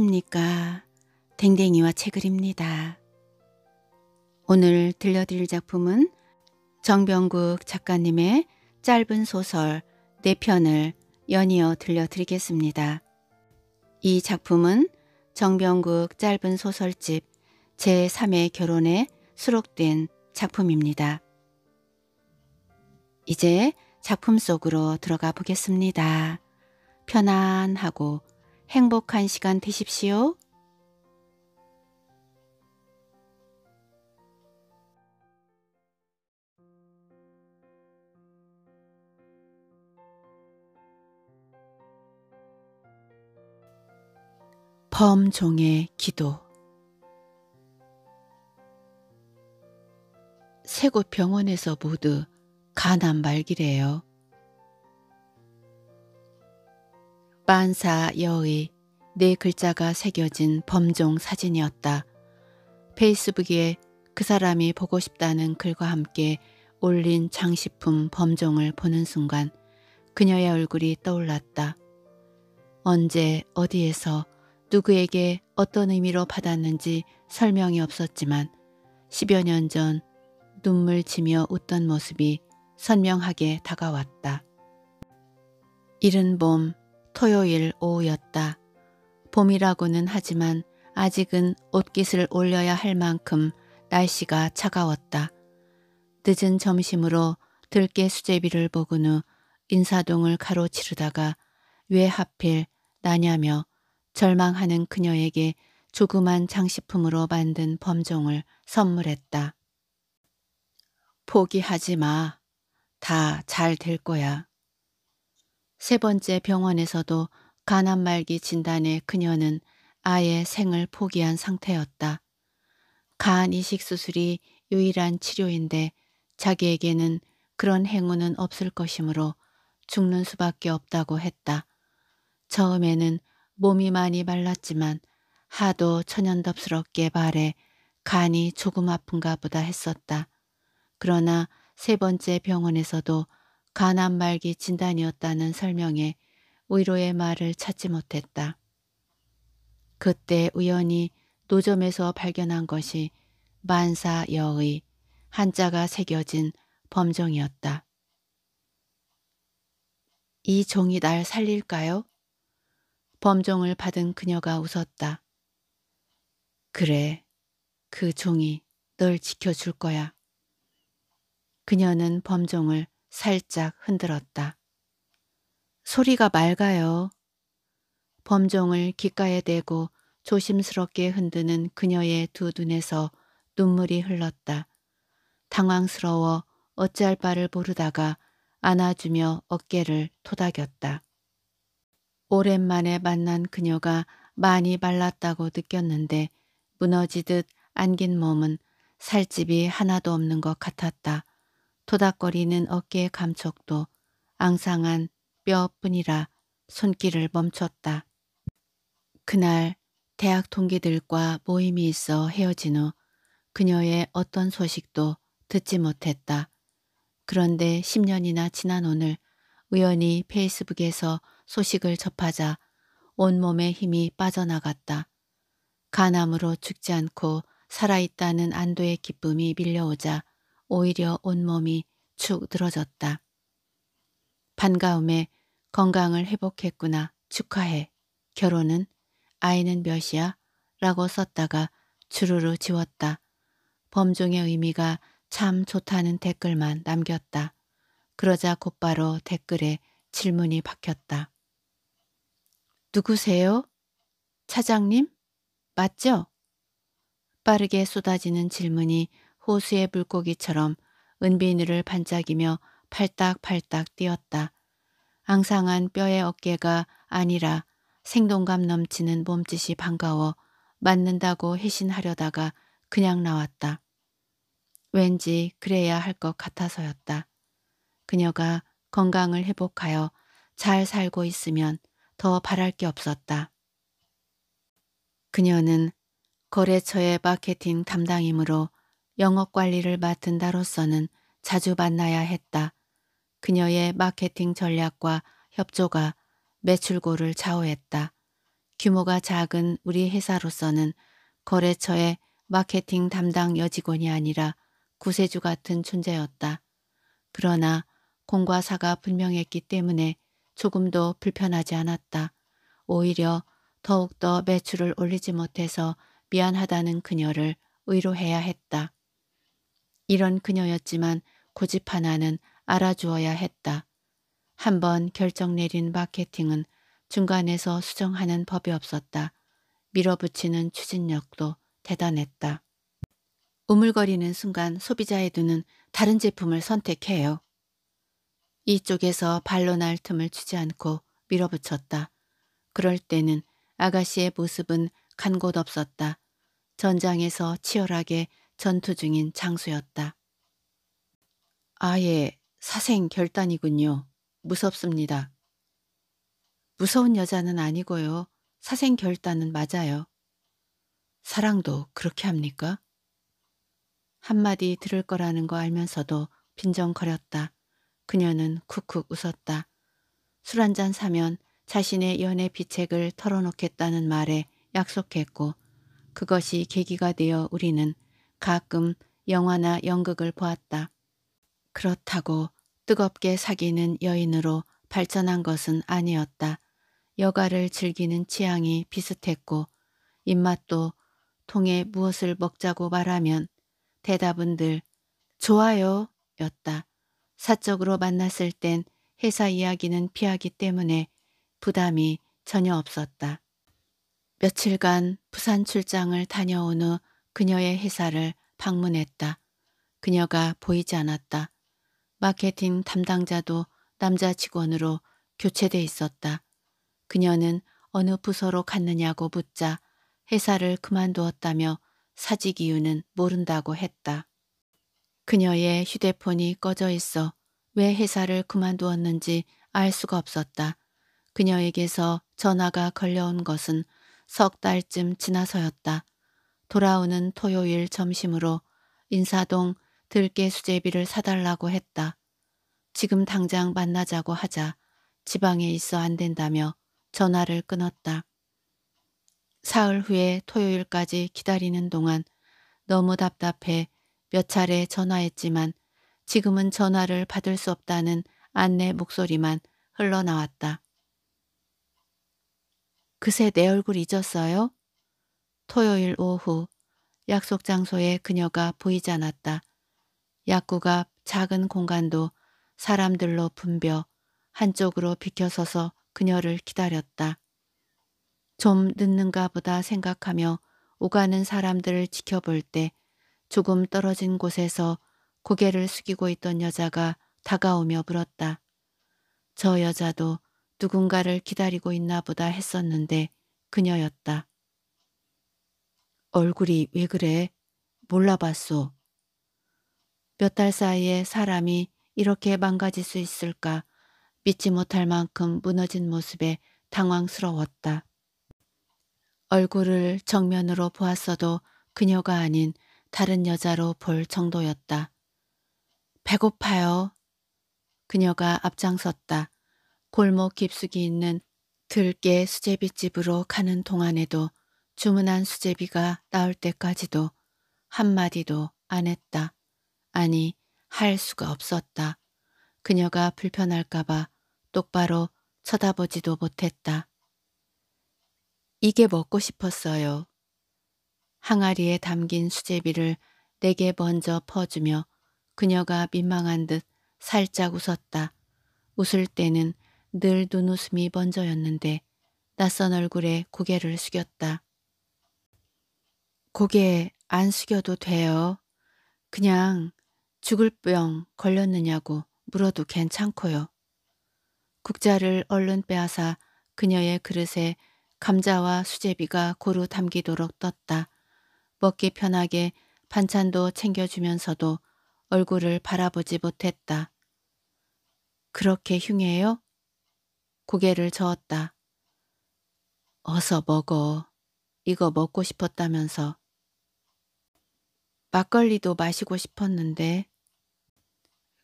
안녕하십니까. 댕댕이와 책을입니다. 오늘 들려드릴 작품은 정병국 작가님의 짧은 소설 4편을 연이어 들려드리겠습니다. 이 작품은 정병국 짧은 소설집 제3의 결혼에 수록된 작품입니다. 이제 작품 속으로 들어가 보겠습니다. 편안하고 행복한 시간 되십시오. 범종의 기도 세 곳 병원에서 모두 가난 말기래요. 반사 여의 네 글자가 새겨진 범종 사진이었다. 페이스북에 그 사람이 보고 싶다는 글과 함께 올린 장식품 범종을 보는 순간 그녀의 얼굴이 떠올랐다. 언제 어디에서 누구에게 어떤 의미로 받았는지 설명이 없었지만 10여 년 전 눈물 지며 웃던 모습이 선명하게 다가왔다. 이른 봄 토요일 오후였다. 봄이라고는 하지만 아직은 옷깃을 올려야 할 만큼 날씨가 차가웠다. 늦은 점심으로 들깨 수제비를 먹은 후 인사동을 가로치르다가 왜 하필 나냐며 절망하는 그녀에게 조그만 장식품으로 만든 범종을 선물했다. 포기하지 마. 다 잘 될 거야. 세 번째 병원에서도 간암 말기 진단에 그녀는 아예 생을 포기한 상태였다. 간 이식 수술이 유일한 치료인데 자기에게는 그런 행운은 없을 것이므로 죽는 수밖에 없다고 했다. 처음에는 몸이 많이 말랐지만 하도 천연답스럽게 발해 간이 조금 아픈가 보다 했었다. 그러나 세 번째 병원에서도 가난 말기 진단이었다는 설명에 위로의 말을 찾지 못했다. 그때 우연히 노점에서 발견한 것이 만사여의 한자가 새겨진 범종이었다. 이 종이 날 살릴까요? 범종을 받은 그녀가 웃었다. 그래, 그 종이 널 지켜줄 거야. 그녀는 범종을 살짝 흔들었다. 소리가 맑아요. 범종을 귓가에 대고 조심스럽게 흔드는 그녀의 두 눈에서 눈물이 흘렀다. 당황스러워 어찌할 바를 모르다가 안아주며 어깨를 토닥였다. 오랜만에 만난 그녀가 많이 말랐다고 느꼈는데 무너지듯 안긴 몸은 살집이 하나도 없는 것 같았다. 토닥거리는 어깨의 감촉도 앙상한 뼈뿐이라 손길을 멈췄다. 그날 대학 동기들과 모임이 있어 헤어진 후 그녀의 어떤 소식도 듣지 못했다. 그런데 10년이나 지난 오늘 우연히 페이스북에서 소식을 접하자 온몸에 힘이 빠져나갔다. 간암으로 죽지 않고 살아있다는 안도의 기쁨이 밀려오자 오히려 온몸이 축 늘어졌다. 반가움에 건강을 회복했구나. 축하해. 결혼은 아이는 몇이야? 라고 썼다가 주르르 지웠다. 범종의 의미가 참 좋다는 댓글만 남겼다. 그러자 곧바로 댓글에 질문이 박혔다. 누구세요? 차장님? 맞죠? 빠르게 쏟아지는 질문이 호수의 물고기처럼 은비늘을 반짝이며 팔딱팔딱 뛰었다. 앙상한 뼈의 어깨가 아니라 생동감 넘치는 몸짓이 반가워 맞는다고 회신하려다가 그냥 나왔다. 왠지 그래야 할 것 같아서였다. 그녀가 건강을 회복하여 잘 살고 있으면 더 바랄 게 없었다. 그녀는 거래처의 마케팅 담당이므로 영업 관리를 맡은 나로서는 자주 만나야 했다. 그녀의 마케팅 전략과 협조가 매출고를 좌우했다. 규모가 작은 우리 회사로서는 거래처의 마케팅 담당 여직원이 아니라 구세주 같은 존재였다. 그러나 공과 사가 분명했기 때문에 조금도 불편하지 않았다. 오히려 더욱더 매출을 올리지 못해서 미안하다는 그녀를 의로해야 했다. 이런 그녀였지만 고집 하나는 알아주어야 했다. 한 번 결정 내린 마케팅은 중간에서 수정하는 법이 없었다. 밀어붙이는 추진력도 대단했다. 우물거리는 순간 소비자의 눈은 다른 제품을 선택해요. 이쪽에서 발로 날 틈을 주지 않고 밀어붙였다. 그럴 때는 아가씨의 모습은 간 곳 없었다. 전장에서 치열하게 전투 중인 장수였다. 아예 사생 결단이군요. 무섭습니다. 무서운 여자는 아니고요. 사생 결단은 맞아요. 사랑도 그렇게 합니까? 한마디 들을 거라는 거 알면서도 빈정거렸다. 그녀는 쿡쿡 웃었다. 술 한 잔 사면 자신의 연애 비책을 털어놓겠다는 말에 약속했고 그것이 계기가 되어 우리는 가끔 영화나 연극을 보았다. 그렇다고 뜨겁게 사귀는 여인으로 발전한 것은 아니었다. 여가를 즐기는 취향이 비슷했고 입맛도 통해 무엇을 먹자고 말하면 대답은 늘 좋아요 였다. 사적으로 만났을 땐 회사 이야기는 피하기 때문에 부담이 전혀 없었다. 며칠간 부산 출장을 다녀온 후 그녀의 회사를 방문했다. 그녀가 보이지 않았다. 마케팅 담당자도 남자 직원으로 교체돼 있었다. 그녀는 어느 부서로 갔느냐고 묻자 회사를 그만두었다며 사직 이유는 모른다고 했다. 그녀의 휴대폰이 꺼져 있어 왜 회사를 그만두었는지 알 수가 없었다. 그녀에게서 전화가 걸려온 것은 석 달쯤 지나서였다. 돌아오는 토요일 점심으로 인사동 들깨 수제비를 사달라고 했다. 지금 당장 만나자고 하자 지방에 있어 안 된다며 전화를 끊었다. 사흘 후에 토요일까지 기다리는 동안 너무 답답해 몇 차례 전화했지만 지금은 전화를 받을 수 없다는 안내 목소리만 흘러나왔다. 그새 내 얼굴 잊었어요? 토요일 오후 약속 장소에 그녀가 보이지 않았다. 약국 앞 작은 공간도 사람들로 붐벼 한쪽으로 비켜서서 그녀를 기다렸다. 좀 늦는가 보다 생각하며 오가는 사람들을 지켜볼 때 조금 떨어진 곳에서 고개를 숙이고 있던 여자가 다가오며 물었다. 저 여자도 누군가를 기다리고 있나 보다 했었는데 그녀였다. 얼굴이 왜 그래? 몰라봤소. 몇 달 사이에 사람이 이렇게 망가질 수 있을까 믿지 못할 만큼 무너진 모습에 당황스러웠다. 얼굴을 정면으로 보았어도 그녀가 아닌 다른 여자로 볼 정도였다. 배고파요. 그녀가 앞장섰다. 골목 깊숙이 있는 들깨 수제비집으로 가는 동안에도 주문한 수제비가 나올 때까지도 한마디도 안 했다. 아니 할 수가 없었다. 그녀가 불편할까봐 똑바로 쳐다보지도 못했다. 이게 먹고 싶었어요. 항아리에 담긴 수제비를 내게 먼저 퍼주며 그녀가 민망한 듯 살짝 웃었다. 웃을 때는 늘 눈웃음이 먼저였는데 낯선 얼굴에 고개를 숙였다. 고개 안 숙여도 돼요. 그냥 죽을 병 걸렸느냐고 물어도 괜찮고요. 국자를 얼른 빼앗아 그녀의 그릇에 감자와 수제비가 고루 담기도록 떴다. 먹기 편하게 반찬도 챙겨주면서도 얼굴을 바라보지 못했다. 그렇게 흉해요? 고개를 저었다. 어서 먹어. 이거 먹고 싶었다면서. 막걸리도 마시고 싶었는데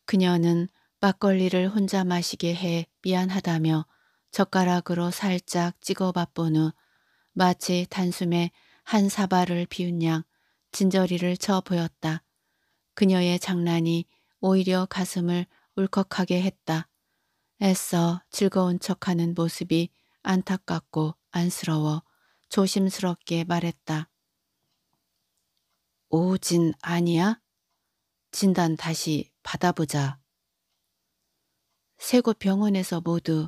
그녀는 막걸리를 혼자 마시게 해 미안하다며 젓가락으로 살짝 찍어 맛본 후 마치 단숨에 한 사발을 비운 양 진저리를 쳐 보였다. 그녀의 장난이 오히려 가슴을 울컥하게 했다. 애써 즐거운 척하는 모습이 안타깝고 안쓰러워 조심스럽게 말했다. 오진 아니야? 진단 다시 받아보자. 세 곳 병원에서 모두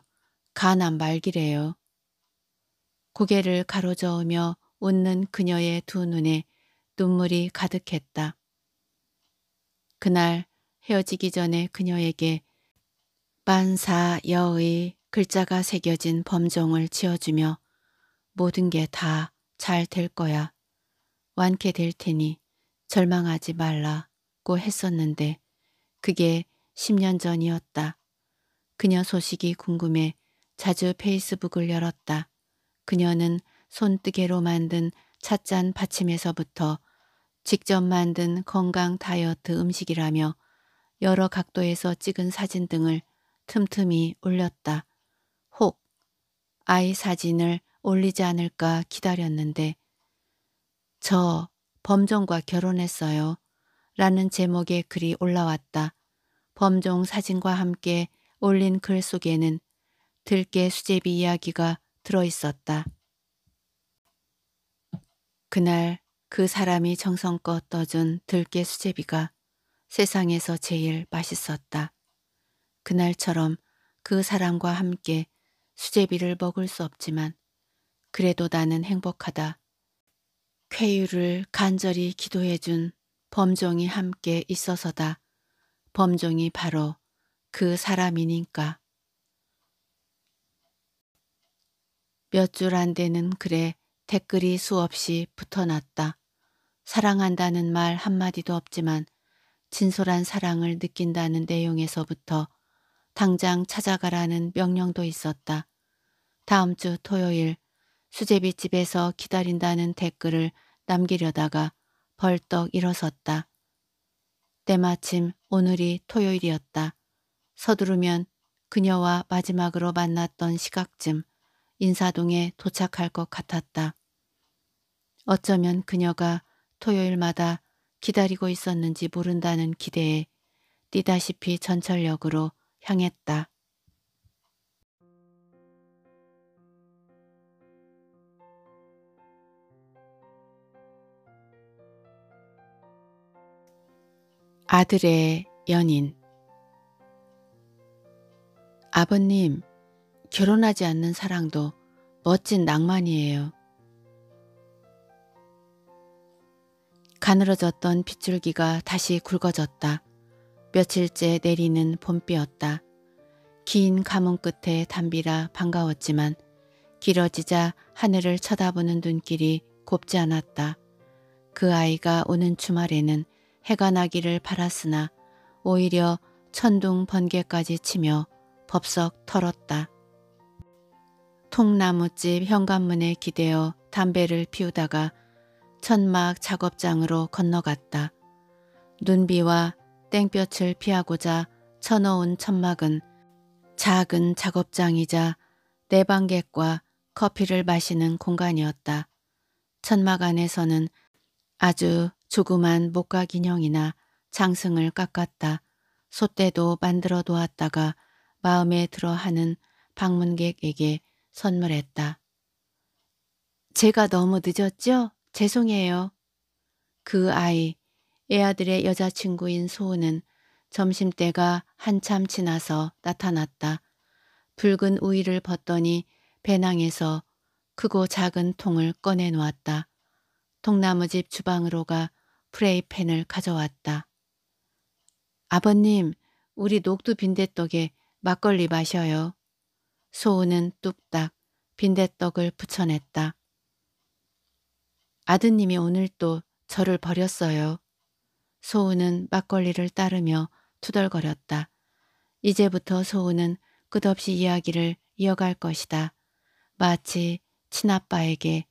간암 말기래요. 고개를 가로저으며 웃는 그녀의 두 눈에 눈물이 가득했다. 그날 헤어지기 전에 그녀에게 만사여의 글자가 새겨진 범종을 지어주며 모든 게 다 잘 될 거야. 완쾌될 테니 절망하지 말라고 했었는데 그게 10년 전이었다. 그녀 소식이 궁금해 자주 페이스북을 열었다. 그녀는 손뜨개로 만든 찻잔 받침에서부터 직접 만든 건강 다이어트 음식이라며 여러 각도에서 찍은 사진 등을 틈틈이 올렸다. 혹 아이 사진을 올리지 않을까 기다렸는데 저 범종과 결혼했어요. 라는 제목의 글이 올라왔다. 범종 사진과 함께 올린 글 속에는 들깨 수제비 이야기가 들어있었다. 그날 그 사람이 정성껏 떠준 들깨 수제비가 세상에서 제일 맛있었다. 그날처럼 그 사람과 함께 수제비를 먹을 수 없지만 그래도 나는 행복하다. 쾌유를 간절히 기도해 준 범종이 함께 있어서다. 범종이 바로 그 사람이니까. 몇 줄 안 되는 글에 댓글이 수없이 붙어났다. 사랑한다는 말 한마디도 없지만 진솔한 사랑을 느낀다는 내용에서부터 당장 찾아가라는 명령도 있었다. 다음 주 토요일 수제비 집에서 기다린다는 댓글을 남기려다가 벌떡 일어섰다. 때마침 오늘이 토요일이었다. 서두르면 그녀와 마지막으로 만났던 시각쯤 인사동에 도착할 것 같았다. 어쩌면 그녀가 토요일마다 기다리고 있었는지 모른다는 기대에 뛰다시피 전철역으로 향했다. 아들의 연인 아버님, 결혼하지 않는 사랑도 멋진 낭만이에요. 가늘어졌던 빗줄기가 다시 굵어졌다. 며칠째 내리는 봄비였다. 긴 가문 끝에 담비라 반가웠지만 길어지자 하늘을 쳐다보는 눈길이 곱지 않았다. 그 아이가 오는 주말에는 해가 나기를 바랐으나 오히려 천둥 번개까지 치며 법석 털었다. 통나무집 현관문에 기대어 담배를 피우다가 천막 작업장으로 건너갔다. 눈비와 땡볕을 피하고자 쳐놓은 천막은 작은 작업장이자 내방객과 커피를 마시는 공간이었다. 천막 안에서는 아주 조그만 목각 인형이나 장승을 깎았다. 소대도 만들어 놓았다가 마음에 들어 하는 방문객에게 선물했다. 제가 너무 늦었죠? 죄송해요. 그 아이, 애아들의 여자친구인 소은은 점심때가 한참 지나서 나타났다. 붉은 우유를 벗더니 배낭에서 크고 작은 통을 꺼내놓았다. 통나무집 주방으로 가 프레이팬을 가져왔다. 아버님, 우리 녹두 빈대떡에 막걸리 마셔요. 소우는 뚝딱 빈대떡을 붙여냈다. 아드님이 오늘 또 저를 버렸어요. 소우는 막걸리를 따르며 투덜거렸다. 이제부터 소우는 끝없이 이야기를 이어갈 것이다. 마치 친아빠에게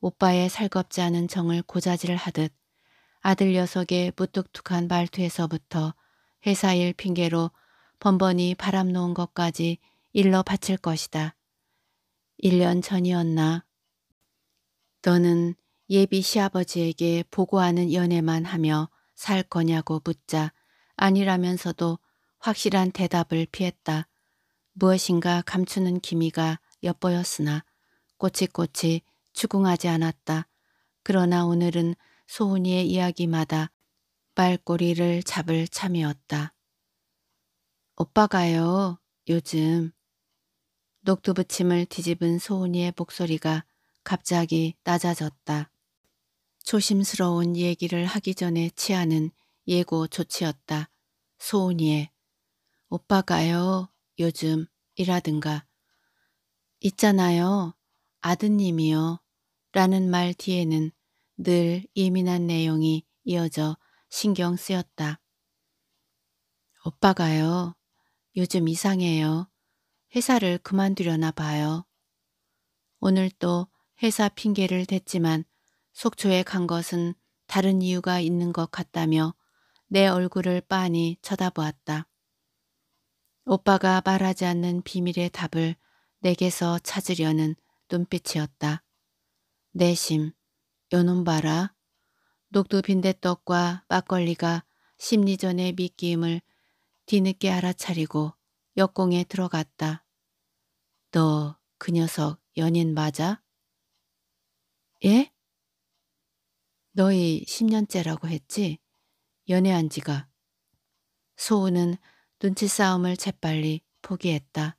오빠의 살갑지 않은 정을 고자질 하듯 아들 녀석의 무뚝뚝한 말투에서부터 회사일 핑계로 번번이 바람 놓은 것까지 일러 바칠 것이다. 1년 전이었나? 너는 예비 시아버지에게 보고하는 연애만 하며 살 거냐고 묻자 아니라면서도 확실한 대답을 피했다. 무엇인가 감추는 기미가 엿보였으나 꼬치꼬치 추궁하지 않았다. 그러나 오늘은 소은이의 이야기마다 빨꼬리를 잡을 참이었다. 오빠가요, 요즘. 녹두부침을 뒤집은 소은이의 목소리가 갑자기 낮아졌다. 조심스러운 얘기를 하기 전에 취하는 예고 조치였다. 소은이의 오빠가요, 요즘 이라든가 있잖아요, 아드님이요 라는 말 뒤에는 늘 예민한 내용이 이어져 신경 쓰였다. 오빠가요. 요즘 이상해요. 회사를 그만두려나 봐요. 오늘 또 회사 핑계를 댔지만 속초에 간 것은 다른 이유가 있는 것 같다며 내 얼굴을 빤히 쳐다보았다. 오빠가 말하지 않는 비밀의 답을 내게서 찾으려는 눈빛이었다. 내심 요놈 봐라. 녹두 빈대떡과 막걸리가 심리전의 미끼임을 뒤늦게 알아차리고 역공에 들어갔다. 너 그 녀석 연인 맞아? 예? 너희 10년째라고 했지? 연애한 지가. 소우는 눈치 싸움을 재빨리 포기했다.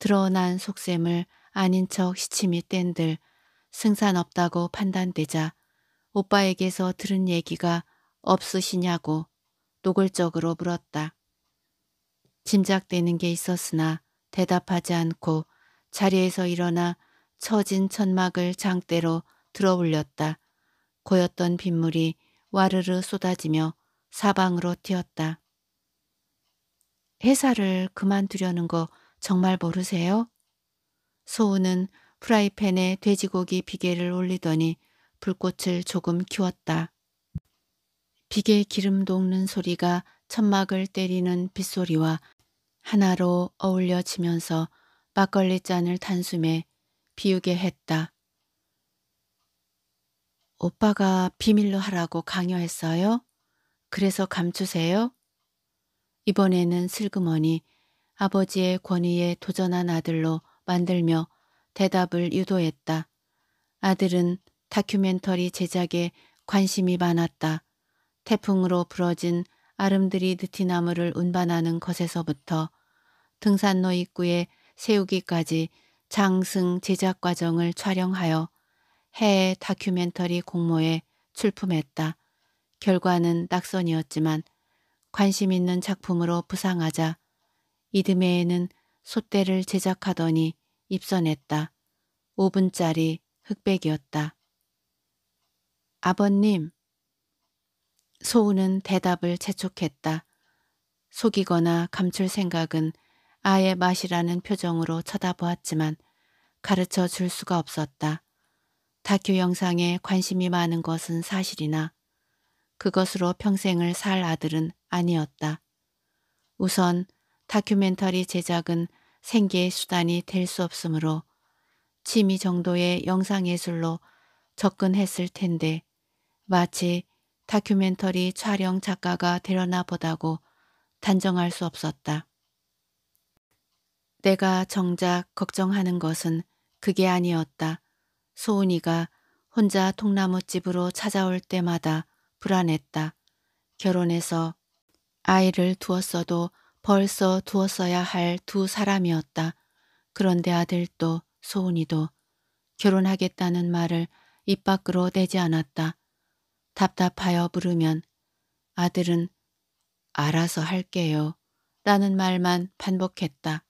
드러난 속셈을 아닌 척 시침이 뗀들 승산 없다고 판단되자 오빠에게서 들은 얘기가 없으시냐고 노골적으로 물었다. 짐작되는 게 있었으나 대답하지 않고 자리에서 일어나 처진 천막을 장대로 들어 올렸다. 고였던 빗물이 와르르 쏟아지며 사방으로 튀었다. 회사를 그만두려는 거 정말 모르세요? 소우는 프라이팬에 돼지고기 비계를 올리더니 불꽃을 조금 키웠다. 비계 기름 녹는 소리가 천막을 때리는 빗소리와 하나로 어울려지면서 막걸리 잔을 단숨에 비우게 했다. 오빠가 비밀로 하라고 강요했어요? 그래서 감추세요? 이번에는 슬그머니 아버지의 권위에 도전한 아들로 만들며 대답을 유도했다. 아들은 다큐멘터리 제작에 관심이 많았다. 태풍으로 부러진 아름드리 느티나무를 운반하는 것에서부터 등산로 입구에 세우기까지 장승 제작 과정을 촬영하여 해외 다큐멘터리 공모에 출품했다. 결과는 낙선이었지만 관심 있는 작품으로 부상하자 이듬해에는 소떼를 제작하더니 입선했다. 5분짜리 흑백이었다. 아버님. 소우는 대답을 재촉했다. 속이거나 감출 생각은 아예 맛이라는 표정으로 쳐다보았지만 가르쳐 줄 수가 없었다. 다큐 영상에 관심이 많은 것은 사실이나 그것으로 평생을 살 아들은 아니었다. 우선 다큐멘터리 제작은 생계의 수단이 될 수 없으므로 취미 정도의 영상예술로 접근했을 텐데 마치 다큐멘터리 촬영 작가가 되려나 보다고 단정할 수 없었다. 내가 정작 걱정하는 것은 그게 아니었다. 소은이가 혼자 통나무집으로 찾아올 때마다 불안했다. 결혼해서 아이를 두었어도 벌써 두었어야 할 두 사람이었다. 그런데 아들도 소은이도 결혼하겠다는 말을 입 밖으로 내지 않았다. 답답하여 부르면 아들은 알아서 할게요 라는 말만 반복했다.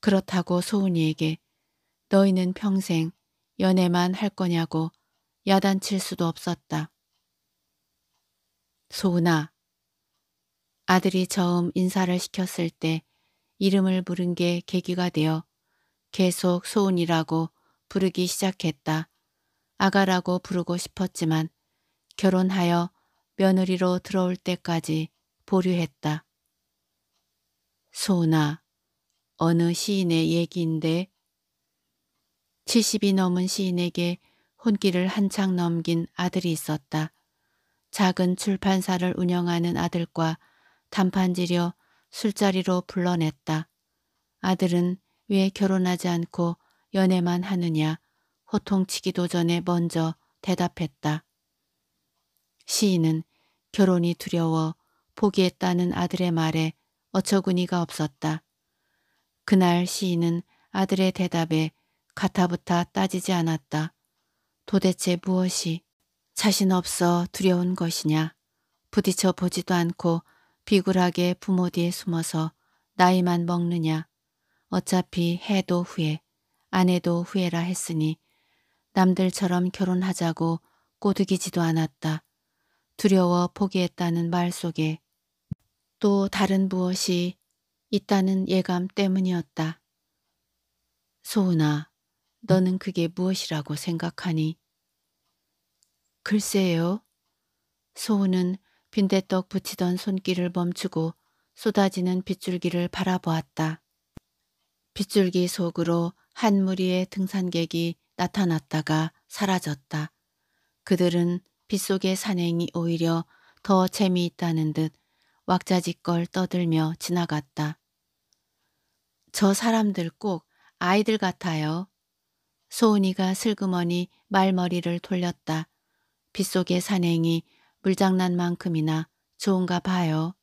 그렇다고 소은이에게 너희는 평생 연애만 할 거냐고 야단칠 수도 없었다. 소은아 아들이 처음 인사를 시켰을 때 이름을 부른 게 계기가 되어 계속 소은이라고 부르기 시작했다. 아가라고 부르고 싶었지만 결혼하여 며느리로 들어올 때까지 보류했다. 소은아, 어느 시인의 얘기인데 70이 넘은 시인에게 혼기를 한창 넘긴 아들이 있었다. 작은 출판사를 운영하는 아들과 단판지려 술자리로 불러냈다. 아들은 왜 결혼하지 않고 연애만 하느냐 호통치기도 전에 먼저 대답했다. 시인은 결혼이 두려워 포기했다는 아들의 말에 어처구니가 없었다. 그날 시인은 아들의 대답에 가타부타 따지지 않았다. 도대체 무엇이 자신 없어 두려운 것이냐. 부딪혀 보지도 않고 비굴하게 부모 뒤에 숨어서 나이만 먹느냐. 어차피 해도 후회, 안 해도 후회라 했으니 남들처럼 결혼하자고 꼬드기지도 않았다. 두려워 포기했다는 말 속에 또 다른 무엇이 있다는 예감 때문이었다. 소은아, 너는 그게 무엇이라고 생각하니? 글쎄요. 소은은 빈대떡 붙이던 손길을 멈추고 쏟아지는 빗줄기를 바라보았다. 빗줄기 속으로 한 무리의 등산객이 나타났다가 사라졌다. 그들은 빗속의 산행이 오히려 더 재미있다는 듯 왁자지껄 떠들며 지나갔다. 저 사람들 꼭 아이들 같아요. 소은이가 슬그머니 말머리를 돌렸다. 빗속의 산행이 물장난만큼이나 좋은가 봐요.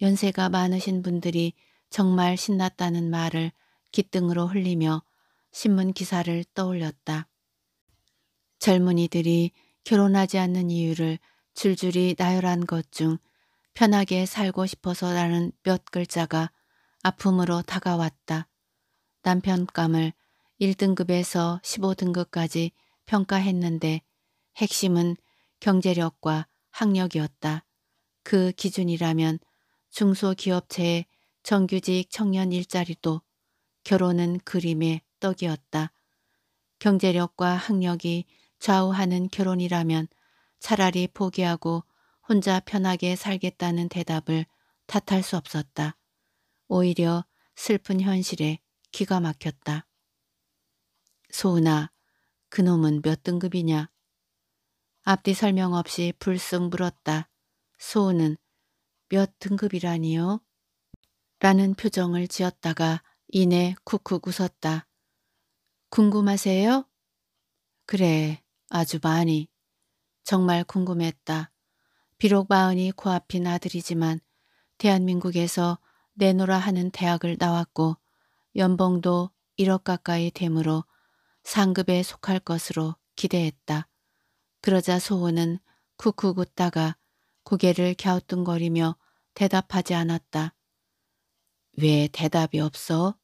연세가 많으신 분들이 정말 신났다는 말을 기등으로 흘리며 신문 기사를 떠올렸다. 젊은이들이 결혼하지 않는 이유를 줄줄이 나열한 것 중 편하게 살고 싶어서라는 몇 글자가 아픔으로 다가왔다. 남편감을 1등급에서 15등급까지 평가했는데 핵심은 경제력과 학력이었다. 그 기준이라면 중소기업체의 정규직 청년 일자리도 결혼은 그림의 떡이었다. 경제력과 학력이 좌우하는 결혼이라면 차라리 포기하고 혼자 편하게 살겠다는 대답을 탓할 수 없었다. 오히려 슬픈 현실에 기가 막혔다. 소은아, 그놈은 몇 등급이냐? 앞뒤 설명 없이 불쑥 물었다. 소우는몇 등급이라니요? 라는 표정을 지었다가 이내 쿡쿡 웃었다. 궁금하세요? 그래, 아주 많이. 정말 궁금했다. 비록 마흔이 코앞인 아들이지만 대한민국에서 내노라 하는 대학을 나왔고 연봉도 1억 가까이 되므로 상급에 속할 것으로 기대했다. 그러자 소호는 쿡쿡 웃다가 고개를 갸우뚱거리며 대답하지 않았다. 왜 대답이 없어?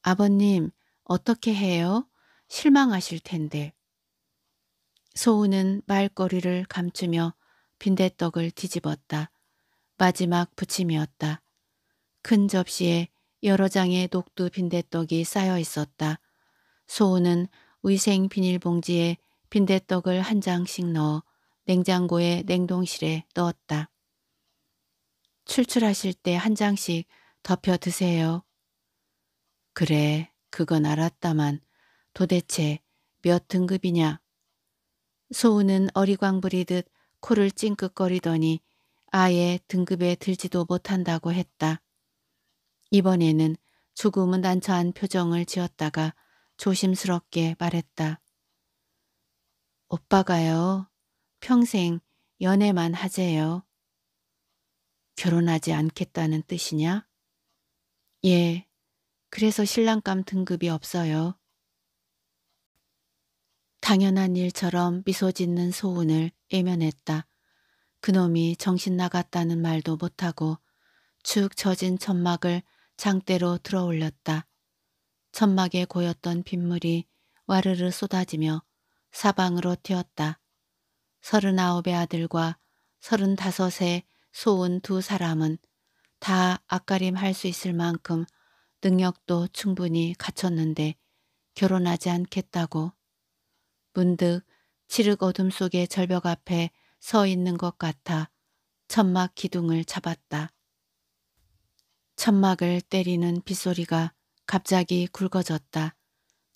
아버님, 어떻게 해요? 실망하실 텐데. 소우는 말거리를 감추며 빈대떡을 뒤집었다. 마지막 부침이었다. 큰 접시에 여러 장의 녹두 빈대떡이 쌓여 있었다. 소우는 위생 비닐봉지에 빈대떡을 한 장씩 넣어 냉장고에 냉동실에 넣었다. 출출하실 때 한 장씩 덮여 드세요. 그래, 그건 알았다만 도대체 몇 등급이냐? 소우는 어리광 부리듯 코를 찡긋거리더니 아예 등급에 들지도 못한다고 했다. 이번에는 조금은 난처한 표정을 지었다가 조심스럽게 말했다. 오빠가요. 평생 연애만 하재요. 결혼하지 않겠다는 뜻이냐? 예. 그래서 신랑감 등급이 없어요. 당연한 일처럼 미소 짓는 소운을 예면했다. 그놈이 정신 나갔다는 말도 못하고 축 젖은 천막을 장대로 들어 올렸다. 천막에 고였던 빗물이 와르르 쏟아지며 사방으로 튀었다. 서른아홉의 아들과 서른다섯의 소은 두 사람은 다 앞가림 할 수 있을 만큼 능력도 충분히 갖췄는데 결혼하지 않겠다고. 문득 칠흑 어둠 속의 절벽 앞에 서 있는 것 같아 천막 기둥을 잡았다. 천막을 때리는 빗소리가 갑자기 굵어졌다.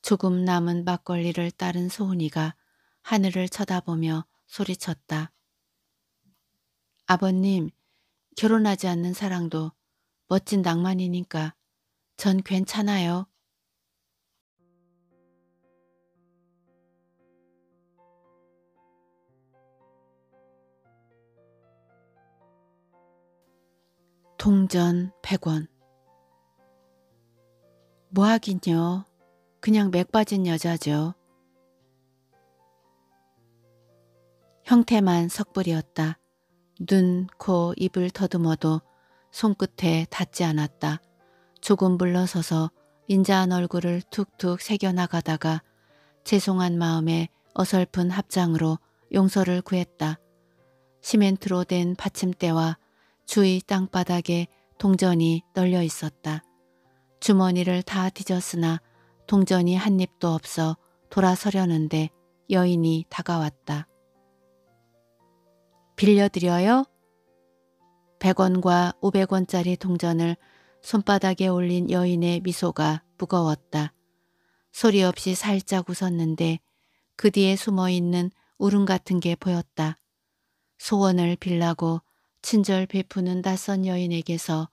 조금 남은 막걸리를 따른 소은이가 하늘을 쳐다보며 소리쳤다. 아버님, 결혼하지 않는 사랑도 멋진 낭만이니까 전 괜찮아요. 동전 100원 뭐 하긴요. 그냥 맥 빠진 여자죠. 형태만 석불이었다. 눈, 코, 입을 더듬어도 손끝에 닿지 않았다. 조금 물러서서 인자한 얼굴을 툭툭 새겨나가다가 죄송한 마음에 어설픈 합장으로 용서를 구했다. 시멘트로 된 받침대와 주위 땅바닥에 동전이 널려 있었다. 주머니를 다 뒤졌으나 동전이 한 입도 없어 돌아서려는데 여인이 다가왔다. 빌려드려요? 100원과 500원짜리 동전을 손바닥에 올린 여인의 미소가 무거웠다. 소리 없이 살짝 웃었는데 그 뒤에 숨어있는 울음 같은 게 보였다. 소원을 빌라고 친절 베푸는 낯선 여인에게서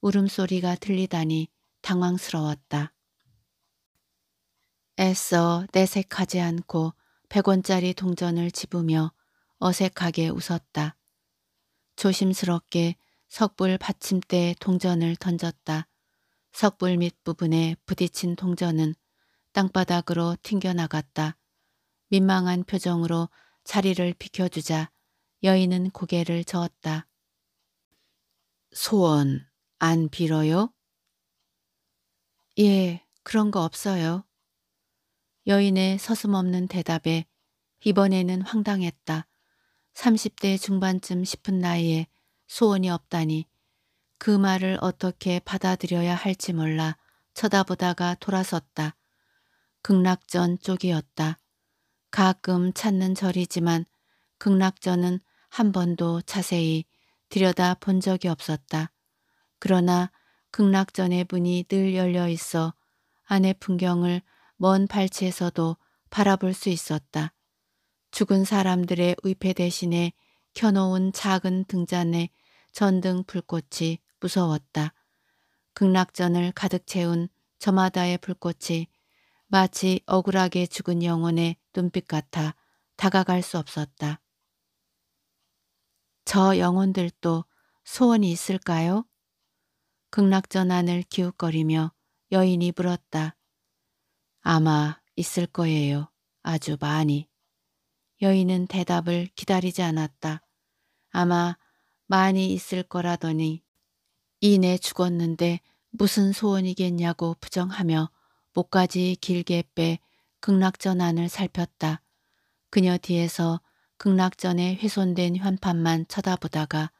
울음소리가 들리다니 당황스러웠다. 애써 내색하지 않고 100원짜리 동전을 집으며 어색하게 웃었다. 조심스럽게 석불 받침대에 동전을 던졌다. 석불 밑부분에 부딪힌 동전은 땅바닥으로 튕겨나갔다. 민망한 표정으로 자리를 비켜주자 여인은 고개를 저었다. 소원 안 빌어요? 예, 그런 거 없어요. 여인의 서슴없는 대답에 이번에는 황당했다. 30대 중반쯤 싶은 나이에 소원이 없다니 그 말을 어떻게 받아들여야 할지 몰라 쳐다보다가 돌아섰다. 극락전 쪽이었다. 가끔 찾는 절이지만 극락전은 한 번도 자세히 들여다 본 적이 없었다. 그러나 극락전의 문이 늘 열려 있어 안의 풍경을 먼 발치에서도 바라볼 수 있었다. 죽은 사람들의 의패 대신에 켜놓은 작은 등잔에 전등 불꽃이 무서웠다. 극락전을 가득 채운 저마다의 불꽃이 마치 억울하게 죽은 영혼의 눈빛 같아 다가갈 수 없었다. 저 영혼들도 소원이 있을까요? 극락전 안을 기웃거리며 여인이 물었다. 아마 있을 거예요. 아주 많이. 여인은 대답을 기다리지 않았다. 아마 많이 있을 거라더니 이내 죽었는데 무슨 소원이겠냐고 부정하며 목까지 길게 빼 극락전 안을 살폈다. 그녀 뒤에서 극락전에 훼손된 현판만 쳐다보다가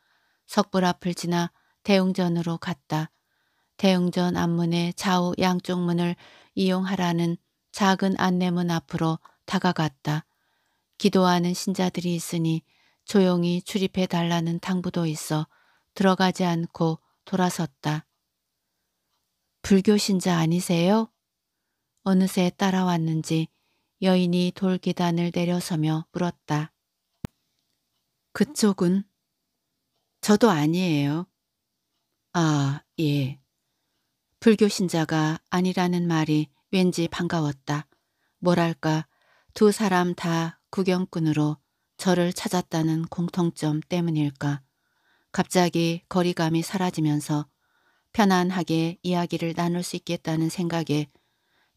석불 앞을 지나 대웅전으로 갔다. 대웅전 앞문의 좌우 양쪽 문을 이용하라는 작은 안내문 앞으로 다가갔다. 기도하는 신자들이 있으니 조용히 출입해 달라는 당부도 있어 들어가지 않고 돌아섰다. 불교 신자 아니세요? 어느새 따라왔는지 여인이 돌계단을 내려서며 물었다. 그쪽은? 저도 아니에요. 아, 예. 불교 신자가 아니라는 말이 왠지 반가웠다. 뭐랄까 두 사람 다 구경꾼으로 저를 찾았다는 공통점 때문일까. 갑자기 거리감이 사라지면서 편안하게 이야기를 나눌 수 있겠다는 생각에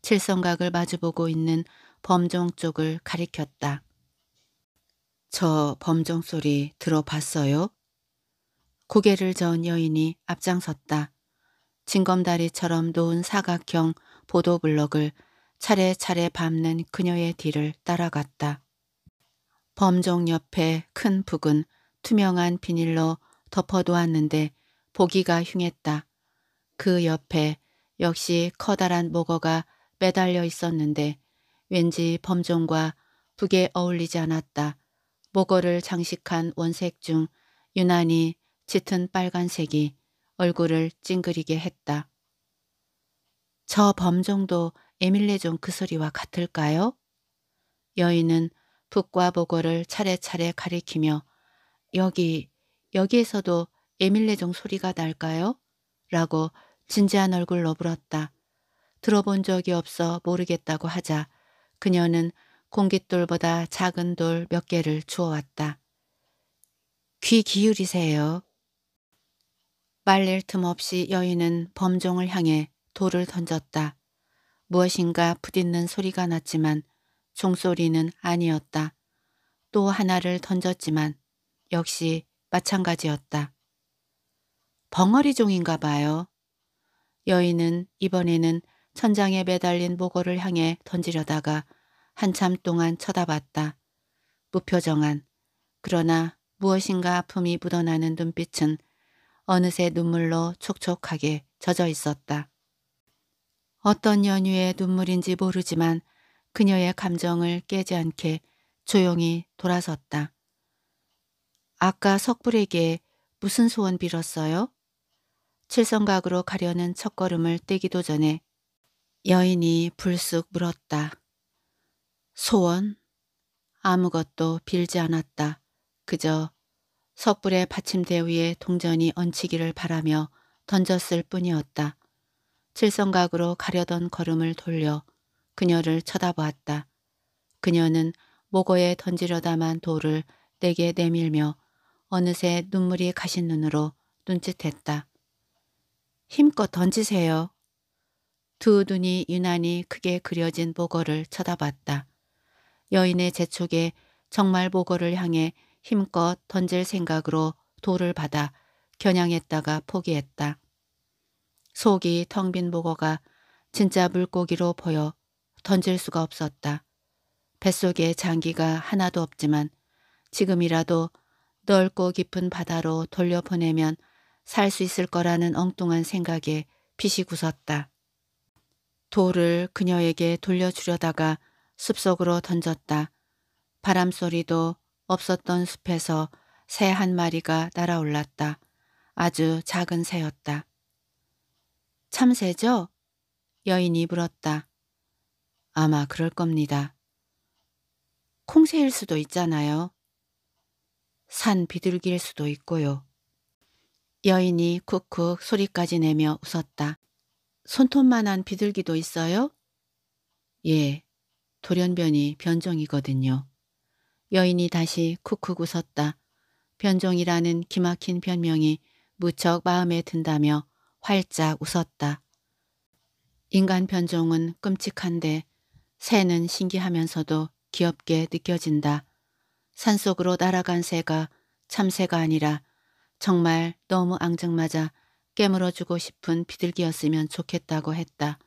칠성각을 마주보고 있는 범종 쪽을 가리켰다. 저 범종 소리 들어봤어요? 고개를 저은 여인이 앞장섰다. 징검다리처럼 놓은 사각형 보도블럭을 차례차례 밟는 그녀의 뒤를 따라갔다. 범종 옆에 큰 북은 투명한 비닐로 덮어두었는데 보기가 흉했다. 그 옆에 역시 커다란 모거가 매달려 있었는데 왠지 범종과 북에 어울리지 않았다. 모거를 장식한 원색 중 유난히 짙은 빨간색이 얼굴을 찡그리게 했다. 저 범종도 에밀레종그 소리와 같을까요? 여인은 북과 보고를 차례차례 가리키며 여기, 여기에서도 에밀레종 소리가 날까요? 라고 진지한 얼굴로 물었다. 들어본 적이 없어 모르겠다고 하자 그녀는 공깃돌보다 작은 돌 몇 개를 주워왔다. 귀 기울이세요. 말릴 틈 없이 여인은 범종을 향해 돌을 던졌다. 무엇인가 부딪는 소리가 났지만 종소리는 아니었다. 또 하나를 던졌지만 역시 마찬가지였다. 벙어리 종인가 봐요. 여인은 이번에는 천장에 매달린 보고를 향해 던지려다가 한참 동안 쳐다봤다. 무표정한 그러나 무엇인가 아픔이 묻어나는 눈빛은 어느새 눈물로 촉촉하게 젖어 있었다. 어떤 연유의 눈물인지 모르지만 그녀의 감정을 깨지 않게 조용히 돌아섰다. 아까 석불에게 무슨 소원 빌었어요? 칠성각으로 가려는 첫걸음을 떼기도 전에 여인이 불쑥 물었다. 소원? 아무것도 빌지 않았다. 그저 석불의 받침대 위에 동전이 얹히기를 바라며 던졌을 뿐이었다. 칠성각으로 가려던 걸음을 돌려 그녀를 쳐다보았다. 그녀는 목어에 던지려다만 돌을 내게 내밀며 어느새 눈물이 가신 눈으로 눈짓했다. 힘껏 던지세요. 두 눈이 유난히 크게 그려진 보거를 쳐다봤다. 여인의 재촉에 정말 보거를 향해 힘껏 던질 생각으로 돌을 받아 겨냥했다가 포기했다. 속이 텅 빈 보거가 진짜 물고기로 보여 던질 수가 없었다. 뱃속에 장기가 하나도 없지만 지금이라도 넓고 깊은 바다로 돌려보내면 살 수 있을 거라는 엉뚱한 생각에 피이 웃었다. 돌을 그녀에게 돌려주려다가 숲속으로 던졌다. 바람소리도 없었던 숲에서 새 한 마리가 날아올랐다. 아주 작은 새였다. 참새죠? 여인이 물었다. 아마 그럴 겁니다. 콩새일 수도 있잖아요. 산 비둘기일 수도 있고요. 여인이 쿡쿡 소리까지 내며 웃었다. 손톱만한 비둘기도 있어요? 예, 돌연변이 변종이거든요. 여인이 다시 쿡쿡 웃었다. 변종이라는 기막힌 변명이 무척 마음에 든다며 활짝 웃었다. 인간 변종은 끔찍한데 새는 신기하면서도 귀엽게 느껴진다. 산속으로 날아간 새가 참새가 아니라 정말 너무 앙증맞아 깨물어주고 싶은 비둘기였으면 좋겠다고 했다.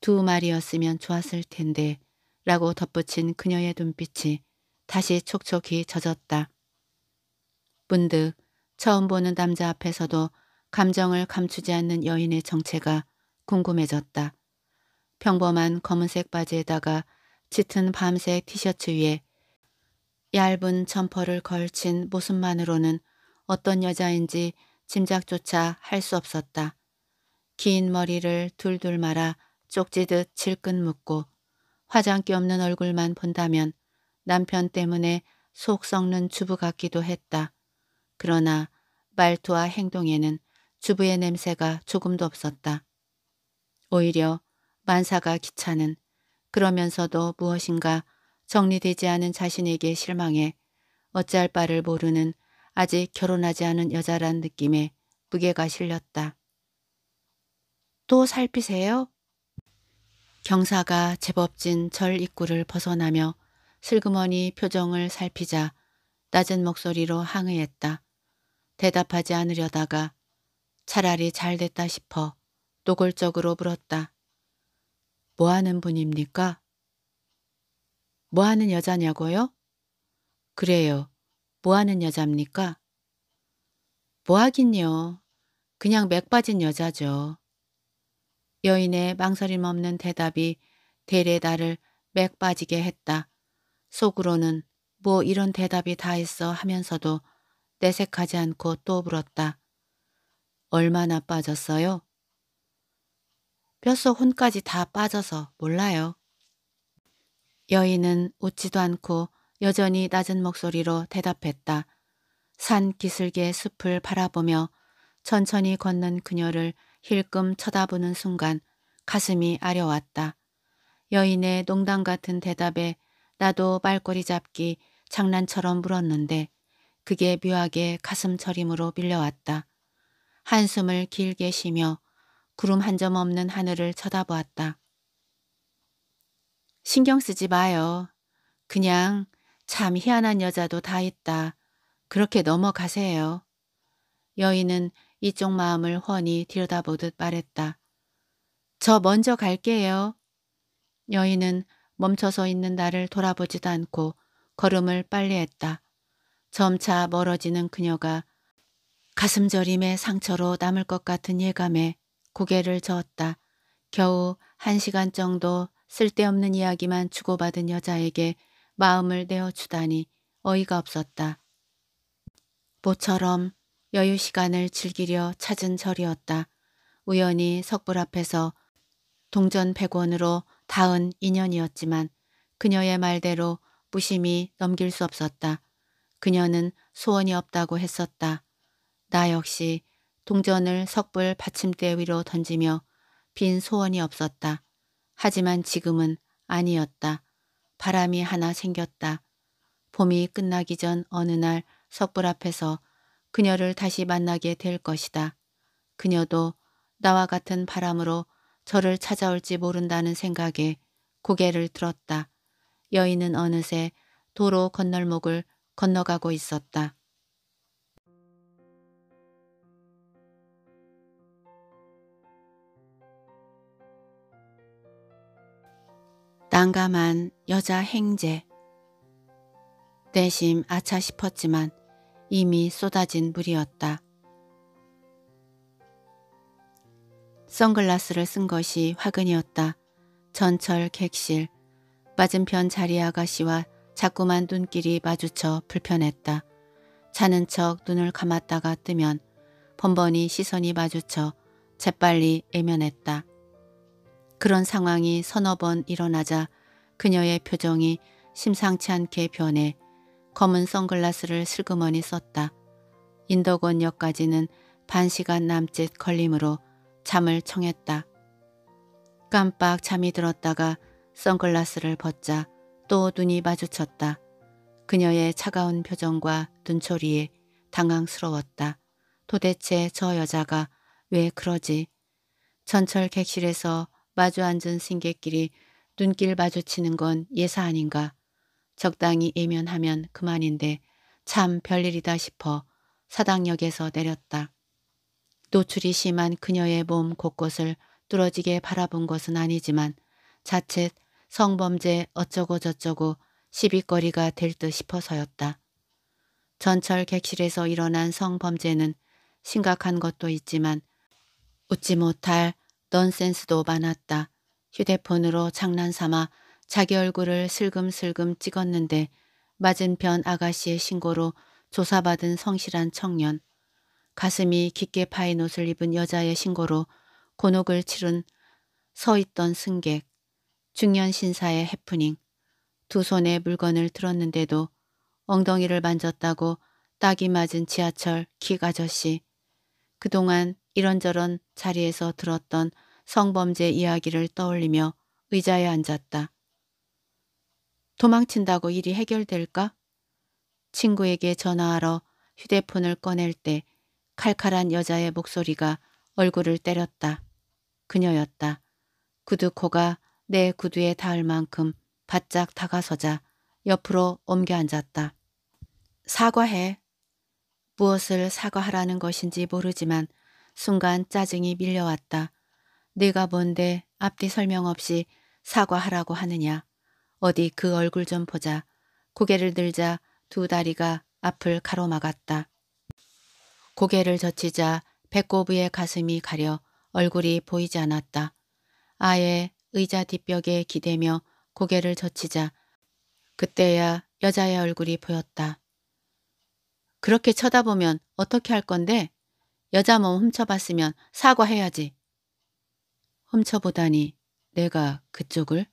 두 마리였으면 좋았을 텐데 라고 덧붙인 그녀의 눈빛이 다시 촉촉히 젖었다. 문득 처음 보는 남자 앞에서도 감정을 감추지 않는 여인의 정체가 궁금해졌다. 평범한 검은색 바지에다가 짙은 밤색 티셔츠 위에 얇은 점퍼를 걸친 모습만으로는 어떤 여자인지 짐작조차 할 수 없었다. 긴 머리를 둘둘 말아 쪽지듯 질끈 묶고 화장 기 없는 얼굴만 본다면 남편 때문에 속 썩는 주부 같기도 했다. 그러나 말투와 행동에는 주부의 냄새가 조금도 없었다. 오히려 만사가 귀찮은 그러면서도 무엇인가 정리되지 않은 자신에게 실망해 어찌할 바를 모르는 아직 결혼하지 않은 여자란 느낌에 무게가 실렸다. 또 살피세요? 경사가 제법 진 절 입구를 벗어나며 슬그머니 표정을 살피자 낮은 목소리로 항의했다. 대답하지 않으려다가 차라리 잘 됐다 싶어 노골적으로 물었다. 뭐 하는 분입니까? 뭐 하는 여자냐고요? 그래요. 뭐 하는 여자입니까? 뭐 하긴요. 그냥 맥 빠진 여자죠. 여인의 망설임 없는 대답이 대래 나를 맥 빠지게 했다. 속으로는 뭐 이런 대답이 다 있어 하면서도 내색하지 않고 또 물었다. 얼마나 빠졌어요? 뼛속 혼까지 다 빠져서 몰라요. 여인은 웃지도 않고 여전히 낮은 목소리로 대답했다. 산 기슭의 숲을 바라보며 천천히 걷는 그녀를 힐끔 쳐다보는 순간 가슴이 아려왔다. 여인의 농담 같은 대답에 나도 말꼬리 잡기 장난처럼 물었는데 그게 묘하게 가슴 저림으로 밀려왔다. 한숨을 길게 쉬며 구름 한 점 없는 하늘을 쳐다보았다. 신경 쓰지 마요. 그냥 참 희한한 여자도 다 있다. 그렇게 넘어가세요. 여인은 이쪽 마음을 훤히 들여다보듯 말했다. 저 먼저 갈게요. 여인은 멈춰서 있는 나를 돌아보지도 않고 걸음을 빨리했다. 점차 멀어지는 그녀가 가슴 저림의 상처로 남을 것 같은 예감에 고개를 저었다. 겨우 한 시간 정도 쓸데없는 이야기만 주고받은 여자에게 마음을 내어주다니 어이가 없었다. 모처럼 여유 시간을 즐기려 찾은 절이었다. 우연히 석불 앞에서 동전 100원으로 다은 인연이었지만 그녀의 말대로 무심히 넘길 수 없었다. 그녀는 소원이 없다고 했었다. 나 역시 동전을 석불 받침대 위로 던지며 빈 소원이 없었다. 하지만 지금은 아니었다. 바람이 하나 생겼다. 봄이 끝나기 전 어느 날 석불 앞에서 그녀를 다시 만나게 될 것이다. 그녀도 나와 같은 바람으로 저를 찾아올지 모른다는 생각에 고개를 들었다. 여인은 어느새 도로 건널목을 건너가고 있었다. 난감한 여자 행제 내심 아차 싶었지만 이미 쏟아진 물이었다. 선글라스를 쓴 것이 화근이었다. 전철 객실. 맞은편 자리 아가씨와 자꾸만 눈길이 마주쳐 불편했다. 자는 척 눈을 감았다가 뜨면 번번이 시선이 마주쳐 재빨리 애면했다. 그런 상황이 서너 번 일어나자 그녀의 표정이 심상치 않게 변해 검은 선글라스를 슬그머니 썼다. 인덕원역까지는 반 시간 남짓 걸림으로 잠을 청했다. 깜빡 잠이 들었다가 선글라스를 벗자 또 눈이 마주쳤다. 그녀의 차가운 표정과 눈초리에 당황스러웠다. 도대체 저 여자가 왜 그러지? 전철 객실에서 마주 앉은 승객끼리 눈길 마주치는 건 예사 아닌가. 적당히 예면하면 그만인데 참 별일이다 싶어 사당역에서 내렸다. 노출이 심한 그녀의 몸 곳곳을 뚫어지게 바라본 것은 아니지만 자칫 성범죄 어쩌고 저쩌고 시비거리가 될 듯 싶어서였다. 전철 객실에서 일어난 성범죄는 심각한 것도 있지만 웃지 못할 넌센스도 많았다. 휴대폰으로 장난삼아 자기 얼굴을 슬금슬금 찍었는데 맞은편 아가씨의 신고로 조사받은 성실한 청년. 가슴이 깊게 파인 옷을 입은 여자의 신고로 곤혹을 치른 서 있던 승객, 중년 신사의 해프닝, 두 손에 물건을 들었는데도 엉덩이를 만졌다고 딱이 맞은 지하철 킥 아저씨, 그동안 이런저런 자리에서 들었던 성범죄 이야기를 떠올리며 의자에 앉았다. 도망친다고 일이 해결될까? 친구에게 전화하러 휴대폰을 꺼낼 때 칼칼한 여자의 목소리가 얼굴을 때렸다. 그녀였다. 구두 코가 내 구두에 닿을 만큼 바짝 다가서자 옆으로 옮겨 앉았다. 사과해. 무엇을 사과하라는 것인지 모르지만 순간 짜증이 밀려왔다. 네가 뭔데 앞뒤 설명 없이 사과하라고 하느냐. 어디 그 얼굴 좀 보자. 고개를 들자 두 다리가 앞을 가로막았다. 고개를 젖히자 배꼽의 가슴이 가려 얼굴이 보이지 않았다. 아예 의자 뒷벽에 기대며 고개를 젖히자 그때야 여자의 얼굴이 보였다. 그렇게 쳐다보면 어떻게 할 건데? 여자 몸 훔쳐봤으면 사과해야지. 훔쳐보다니 내가 그쪽을?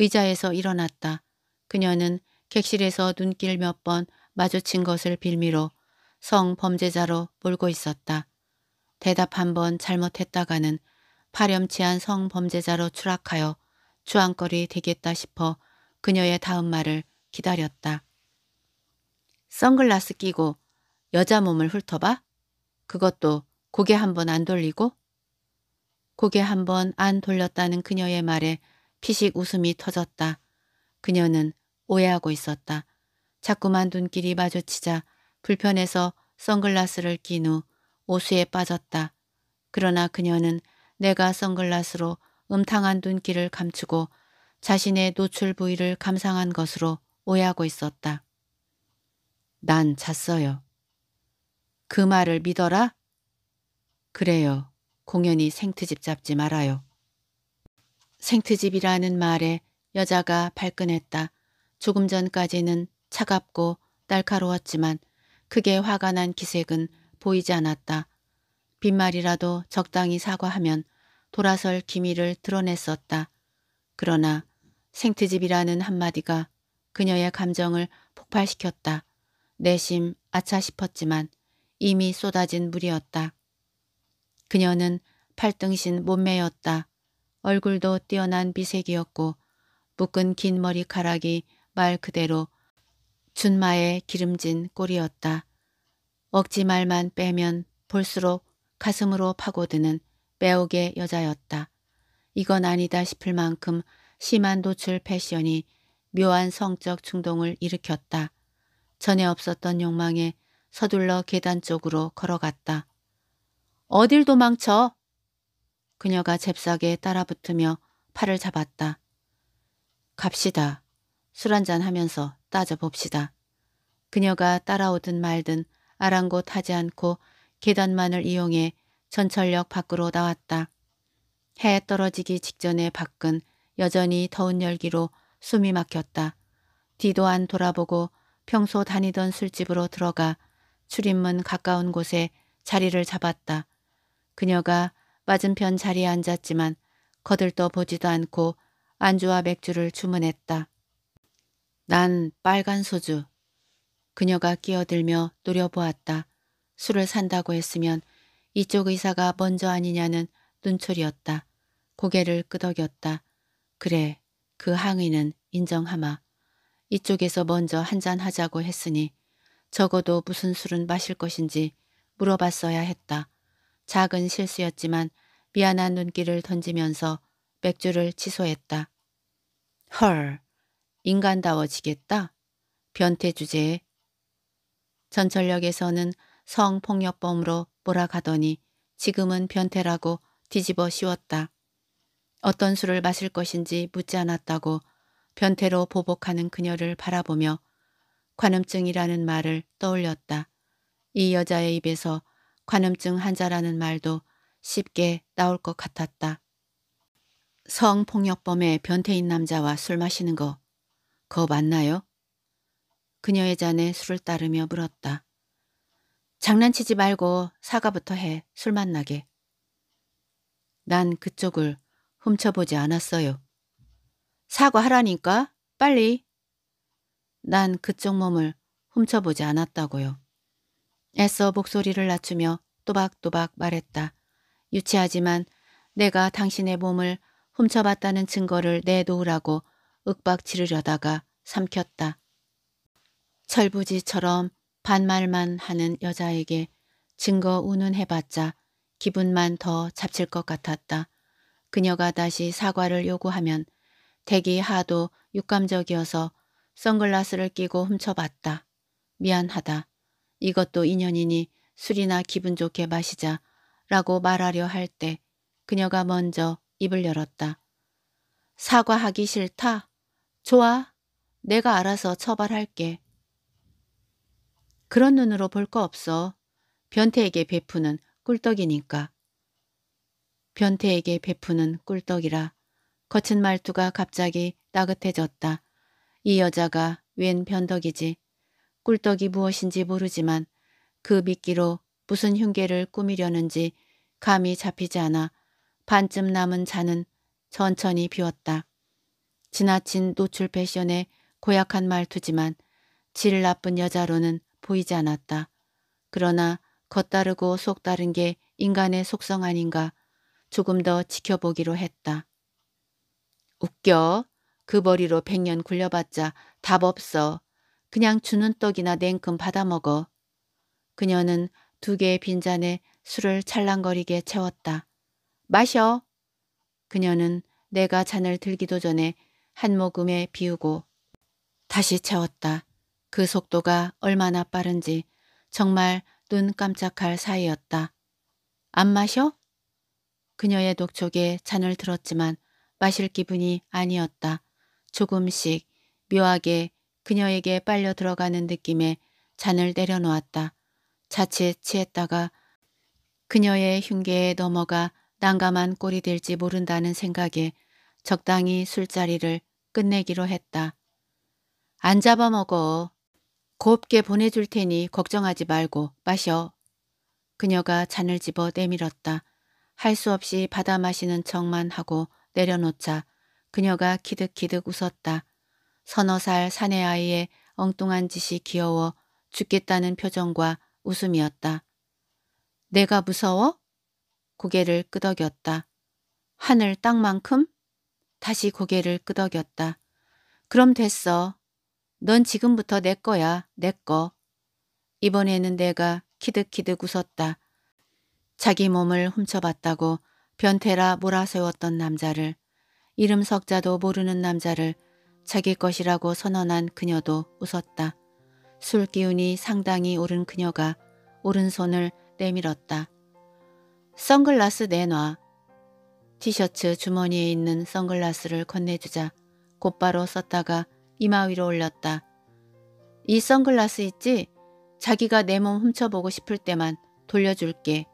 의자에서 일어났다. 그녀는 객실에서 눈길 몇 번 마주친 것을 빌미로 성범죄자로 몰고 있었다. 대답 한 번 잘못했다가는 파렴치한 성범죄자로 추락하여 주안거리 되겠다 싶어 그녀의 다음 말을 기다렸다. 선글라스 끼고 여자 몸을 훑어봐? 그것도 고개 한 번 안 돌리고? 고개 한 번 안 돌렸다는 그녀의 말에 피식 웃음이 터졌다. 그녀는 오해하고 있었다. 자꾸만 눈길이 마주치자 불편해서 선글라스를 낀 후 오수에 빠졌다. 그러나 그녀는 내가 선글라스로 음탕한 눈길을 감추고 자신의 노출 부위를 감상한 것으로 오해하고 있었다. 난 잤어요. 그 말을 믿어라? 그래요. 공연히 생트집 잡지 말아요. 생트집이라는 말에 여자가 발끈했다. 조금 전까지는 차갑고 날카로웠지만 크게 화가 난 기색은 보이지 않았다. 빈말이라도 적당히 사과하면 돌아설 기미를 드러냈었다. 그러나 생트집이라는 한마디가 그녀의 감정을 폭발시켰다. 내심 아차 싶었지만 이미 쏟아진 물이었다. 그녀는 팔등신 몸매였다. 얼굴도 뛰어난 미색이었고 묶은 긴 머리카락이 말 그대로 준마의 기름진 꼴이었다. 억지 말만 빼면 볼수록 가슴으로 파고드는 매혹의 여자였다. 이건 아니다 싶을 만큼 심한 노출 패션이 묘한 성적 충동을 일으켰다. 전에 없었던 욕망에 서둘러 계단 쪽으로 걸어갔다. 어딜 도망쳐? 그녀가 잽싸게 따라붙으며 팔을 잡았다. 갑시다. 술 한잔 하면서 따져봅시다. 그녀가 따라오든 말든 아랑곳하지 않고 계단만을 이용해 전철역 밖으로 나왔다. 해 떨어지기 직전에 밖은 여전히 더운 열기로 숨이 막혔다. 뒤도 안 돌아보고 평소 다니던 술집으로 들어가 출입문 가까운 곳에 자리를 잡았다. 그녀가 맞은편 자리에 앉았지만 거들떠 보지도 않고 안주와 맥주를 주문했다. 난 빨간 소주. 그녀가 끼어들며 노려보았다. 술을 산다고 했으면 이쪽 의사가 먼저 아니냐는 눈초리였다. 고개를 끄덕였다. 그래, 그 항의는 인정하마. 이쪽에서 먼저 한 잔 하자고 했으니 적어도 무슨 술은 마실 것인지 물어봤어야 했다. 작은 실수였지만 미안한 눈길을 던지면서 맥주를 취소했다. 헐, 인간다워지겠다. 변태 주제에 전철역에서는 성폭력범으로 몰아가더니 지금은 변태라고 뒤집어 씌웠다. 어떤 술을 마실 것인지 묻지 않았다고 변태로 보복하는 그녀를 바라보며 관음증이라는 말을 떠올렸다. 이 여자의 입에서 관음증 환자라는 말도 쉽게 나올 것 같았다. 성폭력범의 변태인 남자와 술 마시는 거거 맞나요? 그녀의 잔에 술을 따르며 물었다. 장난치지 말고 사과부터 해. 술 만나게. 난 그쪽을 훔쳐보지 않았어요. 사과하라니까? 빨리. 난 그쪽 몸을 훔쳐보지 않았다고요. 애써 목소리를 낮추며 또박또박 말했다. 유치하지만 내가 당신의 몸을 훔쳐봤다는 증거를 내놓으라고 윽박치르려다가 삼켰다. 철부지처럼 반말만 하는 여자에게 증거 운운해봤자 기분만 더 잡칠 것 같았다. 그녀가 다시 사과를 요구하면 대기 하도 육감적이어서 선글라스를 끼고 훔쳐봤다. 미안하다. 이것도 인연이니 술이나 기분 좋게 마시자 라고 말하려 할 때 그녀가 먼저 입을 열었다. 사과하기 싫다 좋아. 내가 알아서 처벌할게. 그런 눈으로 볼 거 없어. 변태에게 베푸는 꿀떡이니까. 변태에게 베푸는 꿀떡이라. 거친 말투가 갑자기 따뜻해졌다. 이 여자가 웬 변덕이지. 꿀떡이 무엇인지 모르지만 그 미끼로 무슨 흉계를 꾸미려는지 감이 잡히지 않아 반쯤 남은 잔은 천천히 비웠다. 지나친 노출 패션에 고약한 말투지만 질 나쁜 여자로는 보이지 않았다. 그러나 겉다르고 속다른 게 인간의 속성 아닌가 조금 더 지켜보기로 했다. 웃겨. 그 머리로 백년 굴려봤자 답 없어. 그냥 주는 떡이나 냉큼 받아먹어. 그녀는 두 개의 빈잔에 술을 찰랑거리게 채웠다. 마셔. 그녀는 내가 잔을 들기도 전에 한 모금에 비우고 다시 채웠다. 그 속도가 얼마나 빠른지 정말 눈 깜짝할 사이였다. 안 마셔? 그녀의 독촉에 잔을 들었지만 마실 기분이 아니었다. 조금씩 묘하게 그녀에게 빨려 들어가는 느낌에 잔을 내려놓았다. 자칫 취했다가 그녀의 흉계에 넘어가 난감한 꼴이 될지 모른다는 생각에 적당히 술자리를 끝내기로 했다. 안 잡아먹어. 곱게 보내줄 테니 걱정하지 말고 마셔. 그녀가 잔을 집어 내밀었다. 할 수 없이 받아 마시는 척만 하고 내려놓자 그녀가 키득키득 웃었다. 서너 살 사내아이의 엉뚱한 짓이 귀여워 죽겠다는 표정과 웃음이었다. 내가 무서워? 고개를 끄덕였다. 하늘 땅만큼? 다시 고개를 끄덕였다. 그럼 됐어. 넌 지금부터 내 거야. 내 거. 이번에는 내가 키득키득 웃었다. 자기 몸을 훔쳐봤다고 변태라 몰아세웠던 남자를 이름 석자도 모르는 남자를 자기 것이라고 선언한 그녀도 웃었다. 술 기운이 상당히 오른 그녀가 오른손을 내밀었다. 선글라스 내놔. 티셔츠 주머니에 있는 선글라스를 건네주자 곧바로 썼다가 이마 위로 올렸다. 이 선글라스 있지? 자기가 내 몸 훔쳐보고 싶을 때만 돌려줄게.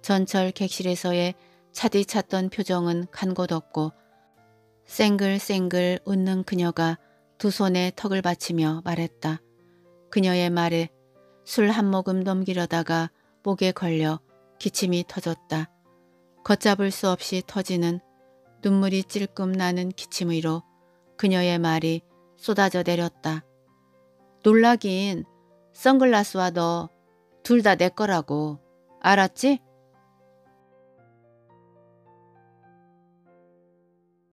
전철 객실에서의 차디 찾던 표정은 간 곳 없고 쌩글쌩글 웃는 그녀가 두 손에 턱을 받치며 말했다. 그녀의 말에 술 한 모금 넘기려다가 목에 걸려 기침이 터졌다. 걷잡을 수 없이 터지는 눈물이 찔끔 나는 기침의로 그녀의 말이 쏟아져 내렸다. 놀라긴 선글라스와 너 둘 다 내 거라고. 알았지?